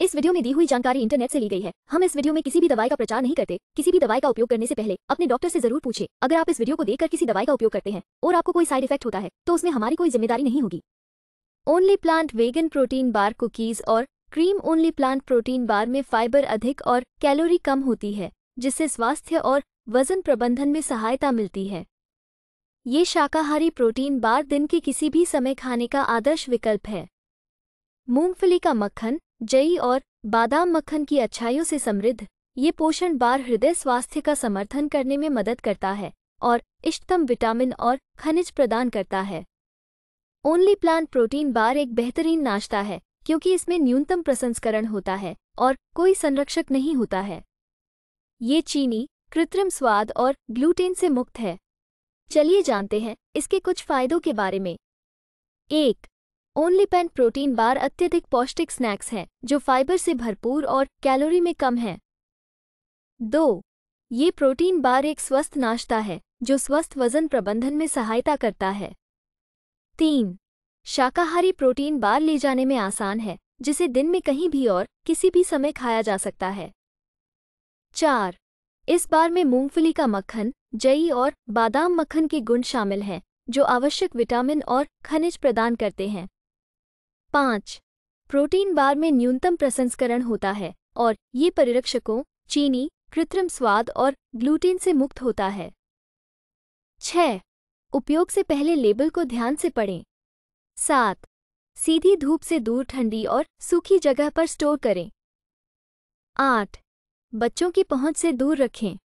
इस वीडियो में दी हुई जानकारी इंटरनेट से ली गई है हम इस वीडियो में किसी भी दवाई का प्रचार नहीं करते किसी भी दवाई का उपयोग करने से पहले अपने डॉक्टर से जरूर पूछे अगर आप इस वीडियो को देखकर किसी दवाई का उपयोग करते हैं और आपको कोई साइड इफेक्ट होता है तो उसमें हमारी कोई जिम्मेदारी नहीं होगी only plant vegan protein bar cookies और cream only plant protein bar में फाइबर अधिक और कैलोरी कम होती है जिससे स्वास्थ्य और वजन प्रबंधन में सहायता मिलती है ये शाकाहारी प्रोटीन बार दिन के किसी भी समय खाने का आदर्श विकल्प है मूंगफली का मक्खन जई और बादाम मक्खन की अच्छाइयों से समृद्ध ये पोषण बार हृदय स्वास्थ्य का समर्थन करने में मदद करता है और इष्टतम विटामिन और खनिज प्रदान करता है ओनली प्लांट प्रोटीन बार एक बेहतरीन नाश्ता है क्योंकि इसमें न्यूनतम प्रसंस्करण होता है और कोई संरक्षक नहीं होता है ये चीनी कृत्रिम स्वाद और ग्लूटेन से मुक्त है चलिए जानते हैं इसके कुछ फायदों के बारे में एक ओनली पैन प्रोटीन बार अत्यधिक पौष्टिक स्नैक्स हैं जो फाइबर से भरपूर और कैलोरी में कम हैं दो ये प्रोटीन बार एक स्वस्थ नाश्ता है जो स्वस्थ वजन प्रबंधन में सहायता करता है तीन शाकाहारी प्रोटीन बार ले जाने में आसान है जिसे दिन में कहीं भी और किसी भी समय खाया जा सकता है चार इस बार में मूंगफली का मक्खन जई और बादाम मक्खन के गुण शामिल हैं जो आवश्यक विटामिन और खनिज प्रदान करते हैं पाँच प्रोटीन बार में न्यूनतम प्रसंस्करण होता है और ये परिरक्षकों चीनी कृत्रिम स्वाद और ग्लूटीन से मुक्त होता है छह उपयोग से पहले लेबल को ध्यान से पढ़ें सात सीधी धूप से दूर ठंडी और सूखी जगह पर स्टोर करें आठ बच्चों की पहुंच से दूर रखें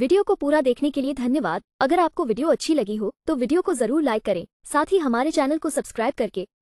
वीडियो को पूरा देखने के लिए धन्यवाद अगर आपको वीडियो अच्छी लगी हो तो वीडियो को जरूर लाइक करें साथ ही हमारे चैनल को सब्सक्राइब करके